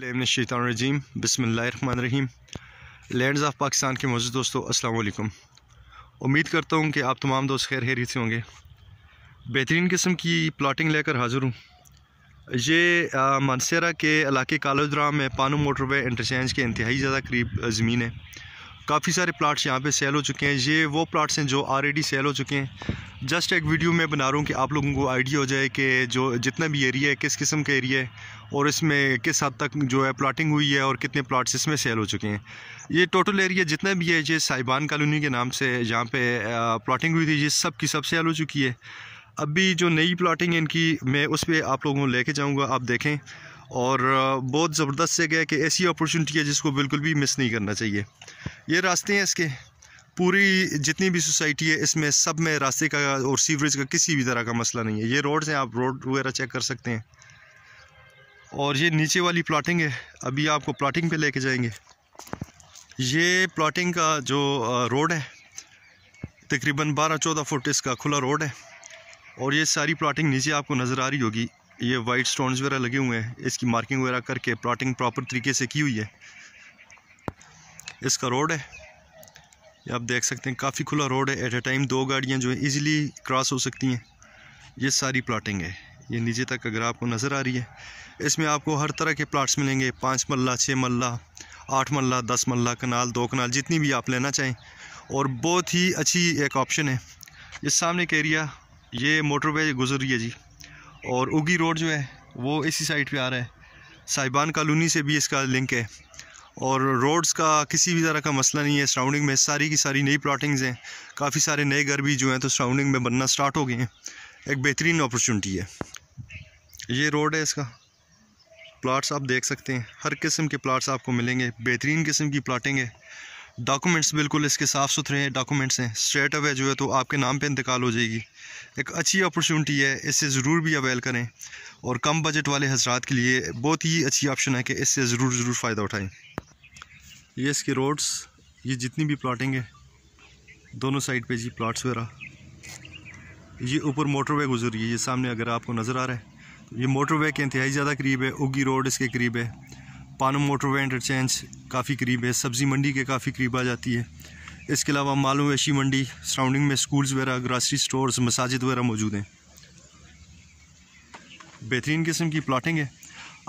शैतानरजीम बसमीम lands of Pakistan के मौजूद दोस्तों अस्सलाम उम्मीद करता हूँ कि आप तमाम दोस्त खैर हैरी से होंगे बेहतरीन किस्म की प्लाटिंग लेकर हाज़िर हूँ ये मानसेरा के इलाके कालोद्राम में पानू मोटरवे इंटरचेंज के इंतहाई ज़्यादा करीब ज़मीन है काफ़ी सारे प्लाट्स यहाँ पे सेल हो चुके हैं ये वो प्लाट्स हैं जो ऑलरेडी सेल हो चुके हैं जस्ट एक वीडियो मैं बना रहा हूँ कि आप लोगों को आइडिया हो जाए कि जो जितना भी एरिया है किस किस्म का एरिया है और इसमें किस हद तक जो है प्लाटिंग हुई है और कितने प्लाट्स इसमें सेल हो चुके हैं ये टोटल एरिया जितना भी है ये साइबान कॉलोनी के नाम से जहाँ पर प्लाटिंग हुई थी ये सब की सब सेल हो चुकी है अभी जो नई प्लाटिंग है इनकी मैं उस पर आप लोगों को ले जाऊँगा आप देखें और बहुत ज़बरदस्त जगह है कि ऐसी अपॉर्चुनिटी है जिसको बिल्कुल भी मिस नहीं करना चाहिए ये रास्ते हैं इसके पूरी जितनी भी सोसाइटी है इसमें सब में रास्ते का और सीवरेज का किसी भी तरह का मसला नहीं है ये रोड्स हैं आप रोड वगैरह चेक कर सकते हैं और ये नीचे वाली प्लाटिंग है अभी आपको प्लाटिंग पे लेके जाएंगे ये प्लाटिंग का जो रोड है तकरीबन 12-14 फुट इसका खुला रोड है और ये सारी प्लाटिंग नीचे आपको नज़र आ रही होगी ये वाइट स्टोन्स वगैरह लगे हुए हैं इसकी मार्किंग वगैरह करके प्लाटिंग प्रॉपर तरीके से की हुई है इसका रोड है ये आप देख सकते हैं काफ़ी खुला रोड है एट ए टाइम दो गाड़ियाँ जो है ईजीली क्रॉस हो सकती हैं ये सारी प्लाटिंग है ये नीचे तक अगर आपको नज़र आ रही है इसमें आपको हर तरह के प्लाट्स मिलेंगे पाँच मल्ला छः मल्ला आठ मल्ला दस मल्ला कनाल दो कनाल जितनी भी आप लेना चाहें और बहुत ही अच्छी एक ऑप्शन है ये सामने का एरिया ये मोटरवे गुजर रही है जी और उगी रोड जो है वो इसी साइड पे आ रहा है साहिबान कॉलोनी से भी इसका लिंक है और रोड्स का किसी भी तरह का मसला नहीं है सराउंडिंग में सारी की सारी नई प्लाटिंग्स हैं काफ़ी सारे नए घर भी जो हैं तो सराउंडिंग में बनना स्टार्ट हो गए हैं एक बेहतरीन अपॉर्चुनिटी है ये रोड है इसका प्लाट्स आप देख सकते हैं हर किस्म के प्लाट्स आपको मिलेंगे बेहतरीन किस्म की प्लाटिंग है डॉक्यूमेंट्स बिल्कुल इसके साफ़ सुथरे हैं डॉक्यूमेंट्स हैं स्ट्रेट अवे जो है तो आपके नाम पे इंतकाल हो जाएगी एक अच्छी अपॉर्चुनिटी है इससे ज़रूर भी अवेल करें और कम बजट वाले हजरात के लिए बहुत ही अच्छी ऑप्शन है कि इससे ज़रूर ज़रूर फ़ायदा उठाएं ये इसके रोड्स ये जितनी भी प्लाटिंग है दोनों साइड पे जी प्लाट्स वगैरह ये ऊपर मोटरवे गुजर रही है ये सामने अगर आपको नज़र आ रहा है तो ये मोटरवे के इंतहाई ज़्यादा करीब है उगी रोड इसके करीब है पानो मोटरवे इंटरचेंज काफ़ी करीब है सब्ज़ी मंडी के काफ़ी करीब आ जाती है इसके अलावा माल मवेशी मंडी सराउंडिंग में स्कूल्स वगैरह ग्रासरी स्टोर्स मसाजिद वगैरह मौजूद हैं बेहतरीन किस्म की प्लाटिंग है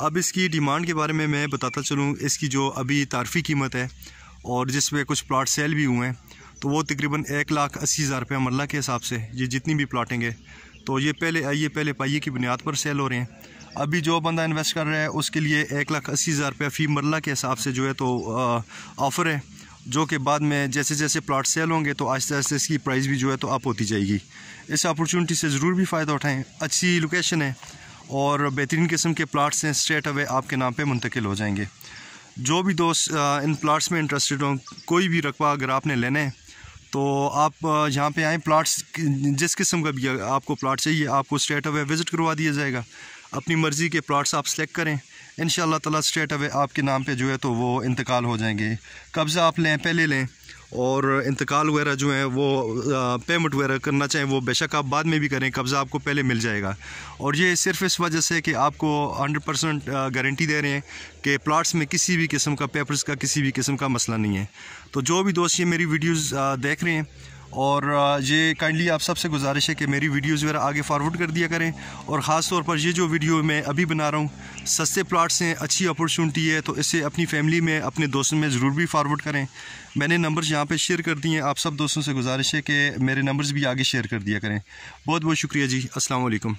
अब इसकी डिमांड के बारे में मैं बताता चलूँ इसकी जो अभी तारफ़ी कीमत है और जिसमें कुछ प्लाट सेल भी हुए हैं तो वो तकरीबन एक लाख अस्सी हज़ार रुपये मरला के हिसाब से ये जितनी भी प्लाटिंग है तो ये पहले ये पहले पाइए की बुनियाद पर सेल हो रहे हैं अभी जो बंदा इन्वेस्ट कर रहा है उसके लिए एक लाख अस्सी हज़ार रुपया फ़ी मरला के हिसाब से जो है तो ऑफ़र है जो कि बाद में जैसे जैसे प्लाट सेल होंगे तो आस्ते आस्ते इसकी प्राइस भी जो है तो अप होती जाएगी इस अपॉर्चुनिटी से ज़रूर भी फ़ायदा उठाएँ अच्छी लोकेशन है और बेहतरीन किस्म के प्लाट्स हैं स्ट्रेट अवे आपके नाम पर मुंतकिल हो जाएंगे जो भी दोस्त इन प्लाट्स में इंटरेस्टेड हों कोई भी रकबा अगर आपने लेना है तो आप यहाँ पे आएँ प्लाट्स जिस किस्म का भी आपको प्लाट चाहिए आपको स्ट्रेट अवे विज़िट करवा दिया जाएगा अपनी मर्ज़ी के प्लाट्स आप सेलेक्ट करें इन ताला स्ट्रेट अवे आपके नाम पे जो है तो वो इंतकाल हो जाएंगे कब्ज़ा आप लें पहले लें और इंतकाल वगैरह जो है वो पेमेंट वगैरह करना चाहें वो बेशक आप बाद में भी करें कब्ज़ा आपको पहले मिल जाएगा और ये सिर्फ इस वजह से कि आपको 100 परसेंट गारंटी दे रहे हैं कि प्लाट्स में किसी भी किस्म का पेपर्स का किसी भी किस्म का मसला नहीं है तो जो भी दोस्त ये मेरी वीडियोज़ देख रहे हैं और ये काइंडली आप सबसे गुजारिश है कि मेरी वीडियोज़ वगैरह आगे फारवर्ड कर दिया करें और ख़ास तौर पर ये जो वीडियो मैं अभी बना रहा हूँ सस्ते प्लाट्स हैं अच्छी अपॉर्चुनिटी है तो इसे अपनी फैमिली में अपने दोस्तों में ज़रूर भी फारवर्ड करें मैंने नंबर्स यहाँ पे शेयर कर दिए हैं आप सब दोस्तों से गुजारिश है कि मेरे नंबर्स भी आगे शेयर कर दिया करें बहुत बहुत शुक्रिया जी असलकम